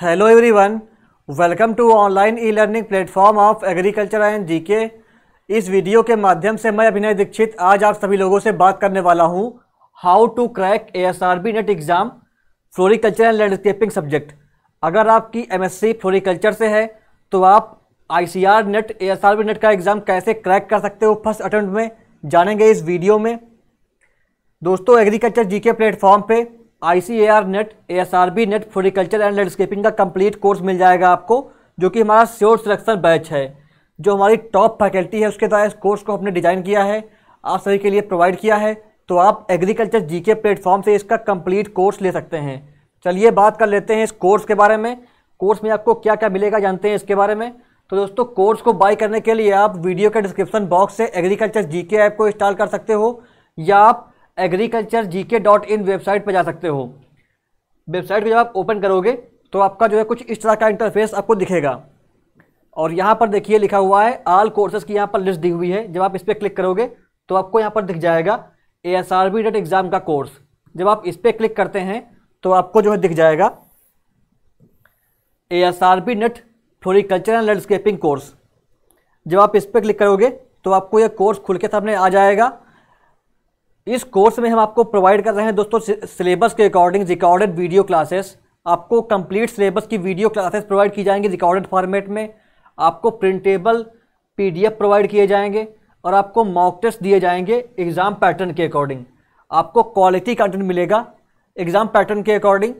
hello everyone welcome to online e learning platform of agriculture and GK इस video के माध्यम से मैं अभिनय दीक्षित आज आप सभी लोगों से बात करने वाला हूं how to crack ASRB NET exam floriculture and landscaping subject अगर आपकी एमएससी फ्लोरिकल्चर से है तो आप आई नेट ए नेट का एग्ज़ाम कैसे क्रैक कर सकते हो फर्स्ट अटैम्प्ट में जानेंगे इस वीडियो में दोस्तों agriculture GK platform ICAR NET ASRB NET floriculture and landscaping का कंप्लीट कोर्स मिल जाएगा आपको जो कि हमारा श्योर सिलेक्शन बैच है जो हमारी टॉप फैकल्टी है उसके द्वारा इस कोर्स को हमने डिज़ाइन किया है आप सभी के लिए प्रोवाइड किया है तो आप एग्रीकल्चर जी के प्लेटफॉर्म से इसका कम्प्लीट कोर्स ले सकते हैं चलिए बात कर लेते हैं इस कोर्स के बारे में कोर्स में आपको क्या क्या मिलेगा जानते हैं इसके बारे में तो दोस्तों कोर्स को बाय करने के लिए आप वीडियो के डिस्क्रिप्शन बॉक्स से एग्रीकल्चर जीके ऐप को इंस्टॉल कर सकते हो या आप एग्रीकल्चर जी के डॉट इन वेबसाइट पर जा सकते हो वेबसाइट को जब आप ओपन करोगे तो आपका जो है कुछ इस तरह का इंटरफेस आपको दिखेगा और यहाँ पर देखिए लिखा हुआ है आल कोर्सेज की यहाँ पर लिस्ट दी हुई है जब आप इस पर क्लिक करोगे तो आपको यहाँ पर दिख जाएगा A S R B dot exam का कोर्स जब आप इस पर क्लिक करते हैं तो आपको जो है दिख जाएगा A S R B NET floriculture and landscaping course जब आप इस पर क्लिक करोगे तो आपको यह कोर्स खुल के सामने आ जाएगा इस कोर्स में हम आपको प्रोवाइड कर रहे हैं दोस्तों सिलेबस के अकॉर्डिंग रिकॉर्डेड वीडियो क्लासेस आपको कंप्लीट सिलेबस की वीडियो क्लासेस प्रोवाइड की जाएंगी रिकॉर्डेड फॉर्मेट में आपको प्रिंटेबल पीडीएफ प्रोवाइड किए जाएंगे और आपको मॉक टेस्ट दिए जाएंगे एग्ज़ाम पैटर्न के अकॉर्डिंग आपको क्वालिटी कंटेंट मिलेगा एग्ज़ाम पैटर्न के अकॉर्डिंग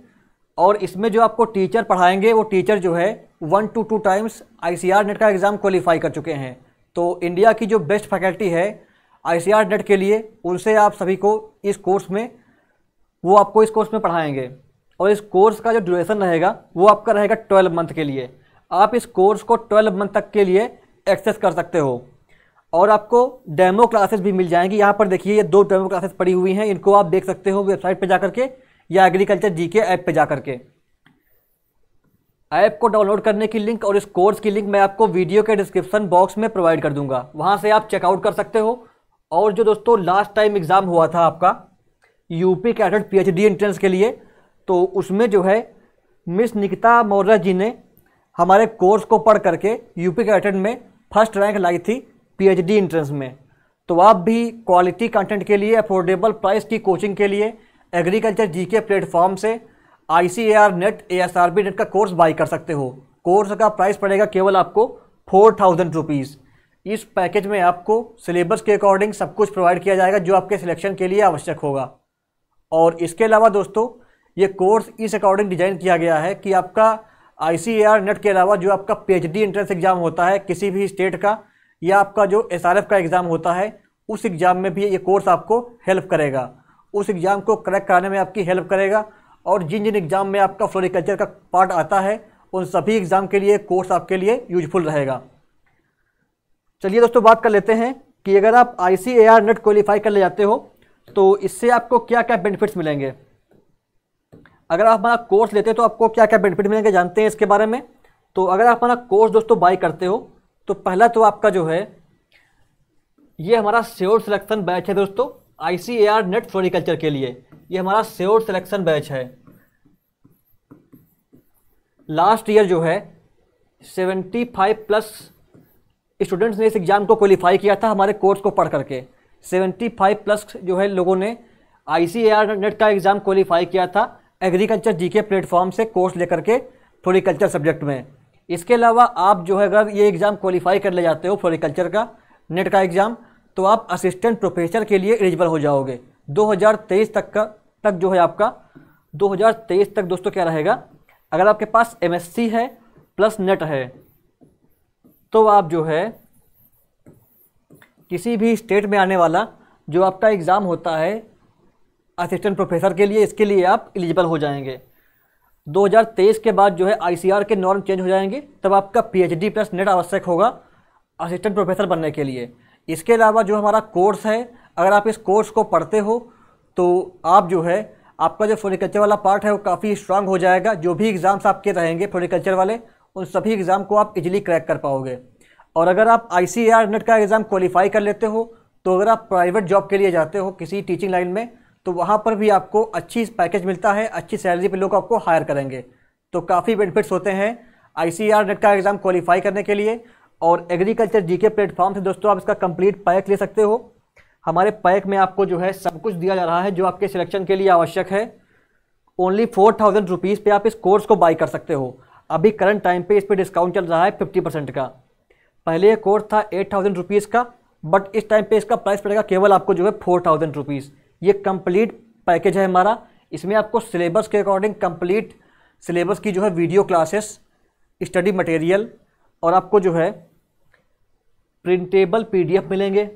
और इसमें जो आपको टीचर पढ़ाएंगे वो टीचर जो है one to two times I NET का एग्ज़ाम क्वालिफाई कर चुके हैं तो इंडिया की जो बेस्ट फैकल्टी है आई सी के लिए उनसे आप सभी को इस कोर्स में वो आपको इस कोर्स में पढ़ाएंगे और इस कोर्स का जो ड्यूरेशन रहेगा वो आपका रहेगा ट्वेल्व मंथ के लिए आप इस कोर्स को ट्वेल्व मंथ तक के लिए एक्सेस कर सकते हो और आपको डेमो क्लासेस भी मिल जाएंगी यहाँ पर देखिए ये दो डेमो क्लासेस पड़ी हुई हैं इनको आप देख सकते हो वेबसाइट पर जा के या एग्रीकल्चर जी के ऐप पर जा के ऐप को डाउनलोड करने की लिंक और इस कोर्स की लिंक मैं आपको वीडियो के डिस्क्रिप्शन बॉक्स में प्रोवाइड कर दूंगा वहाँ से आप चेकआउट कर सकते हो और जो दोस्तों लास्ट टाइम एग्ज़ाम हुआ था आपका यूपी कैडेट पीएचडी एंट्रेंस के लिए तो उसमें जो है मिस निकिता मौर्य जी ने हमारे कोर्स को पढ़ करके यूपी कैडेट में फर्स्ट रैंक लाई थी पीएचडी एंट्रेंस में तो आप भी क्वालिटी कंटेंट के लिए अफोर्डेबल प्राइस की कोचिंग के लिए एग्रीकल्चर जी के प्लेटफॉर्म से I C A R NET A S R B NET का कोर्स बाई कर सकते हो कोर्स का प्राइस पड़ेगा केवल आपको फोर थाउजेंड रुपीज़ इस पैकेज में आपको सिलेबस के अकॉर्डिंग सब कुछ प्रोवाइड किया जाएगा जो आपके सिलेक्शन के लिए आवश्यक होगा और इसके अलावा दोस्तों ये कोर्स इस अकॉर्डिंग डिजाइन किया गया है कि आपका आई सी नेट के अलावा जो आपका पी एंट्रेंस एग्ज़ाम होता है किसी भी स्टेट का या आपका जो एस का एग्ज़ाम होता है उस एग्ज़ाम में भी ये कोर्स आपको हेल्प करेगा उस एग्ज़ाम को क्रैक कराने में आपकी हेल्प करेगा और जिन जिन एग्ज़ाम में आपका फ्लोरिकल्चर का पार्ट आता है उन सभी एग्ज़ाम के लिए कोर्स आपके लिए यूजफुल रहेगा चलिए दोस्तों बात कर लेते हैं कि अगर आप I C A R NET qualify कर ले जाते हो तो इससे आपको क्या क्या बेनिफिट्स मिलेंगे अगर आप हमारा कोर्स लेते हो तो आपको क्या क्या बेनिफिट मिलेंगे जानते हैं इसके बारे में तो अगर आप हमारा कोर्स दोस्तों बाई करते हो तो पहला तो आपका जो है ये हमारा सेवर सिलेक्शन बैच है दोस्तों I C A R NET floriculture के लिए ये हमारा सेवर सिलेक्शन बैच है लास्ट ईयर जो है सेवेंटी फाइव प्लस स्टूडेंट्स ने इस एग्ज़ाम को क्वालिफाई किया था हमारे कोर्स को पढ़ करके 75 प्लस जो है लोगों ने आई सी नेट का एग्ज़ाम क्वालिफाई किया था एग्रीकल्चर जी के प्लेटफॉर्म से कोर्स लेकर के फ्लोरिकल्चर सब्जेक्ट में इसके अलावा आप जो है अगर ये एग्ज़ाम क्वालिफाई कर ले जाते हो फ्लोरिकल्चर का नेट का एग्ज़ाम तो आप असिस्टेंट प्रोफेसर के लिए एलिजिबल हो जाओगे 2023 तक का तक जो है आपका 2023 तक दोस्तों क्या रहेगा अगर आपके पास एमएससी है प्लस नेट है तो आप जो है किसी भी स्टेट में आने वाला जो आपका एग्ज़ाम होता है असिस्टेंट प्रोफेसर के लिए इसके लिए आप एलिजिबल हो जाएंगे 2023 के बाद जो है आईसीआर के नॉर्म चेंज हो जाएंगे तब आपका पीएचडी प्लस नेट आवश्यक होगा असिस्टेंट प्रोफेसर बनने के लिए इसके अलावा जो हमारा कोर्स है अगर आप इस कोर्स को पढ़ते हो तो आप जो है आपका जो फ्लोरिकल्चर वाला पार्ट है वो काफ़ी स्ट्रांग हो जाएगा जो भी एग्ज़ाम्स आपके रहेंगे फ्लोरिकल्चर वाले उन सभी एग्ज़ाम को आप इजिली क्रैक कर पाओगे और अगर आप आई सी नेट का एग्ज़ाम क्वालिफाई कर लेते हो तो अगर आप प्राइवेट जॉब के लिए जाते हो किसी टीचिंग लाइन में तो वहाँ पर भी आपको अच्छी पैकेज मिलता है अच्छी सैलरी पर लोग आपको हायर करेंगे तो काफ़ी बेनिफिट्स होते हैं आई नेट का एग्ज़ाम क्वालिफाई करने के लिए और एग्रीकल्चर जी के प्लेटफॉर्म से दोस्तों आप इसका कंप्लीट पैक ले सकते हो हमारे पैक में आपको जो है सब कुछ दिया जा रहा है जो आपके सिलेक्शन के लिए आवश्यक है ओनली फोर थाउजेंड रुपीज़ पर आप इस कोर्स को बाई कर सकते हो अभी करंट टाइम पे इस पर डिस्काउंट चल रहा है फिफ्टी परसेंट का पहले ये कोर्स था एट थाउजेंड रुपीज़ का बट इस टाइम पे इसका प्राइस पड़ेगा केवल आपको जो है फोर थाउजेंड रुपीज़ ये कंप्लीट पैकेज है हमारा इसमें आपको सिलेबस के अकॉर्डिंग कंप्लीट सिलेबस की जो है वीडियो क्लासेस स्टडी मटेरियल और आपको जो है प्रिंटेबल एफ मिलेंगे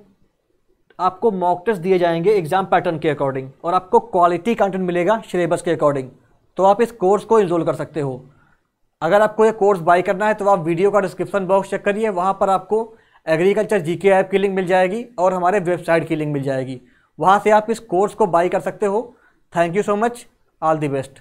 आपको मॉक टेस्ट दिए जाएंगे एग्ज़ाम पैटर्न के अकॉर्डिंग और आपको क्वालिटी कंटेंट मिलेगा सिलेबस के अकॉर्डिंग तो आप इस कोर्स को इनरोल कर सकते हो अगर आपको ये कोर्स बाई करना है तो आप वीडियो का डिस्क्रिप्शन बॉक्स चेक करिए वहाँ पर आपको एग्रीकल्चर के ऐप की लिंक मिल जाएगी और हमारे वेबसाइट की लिंक मिल जाएगी वहाँ से आप इस कोर्स को बाई कर सकते हो thank you so much all the best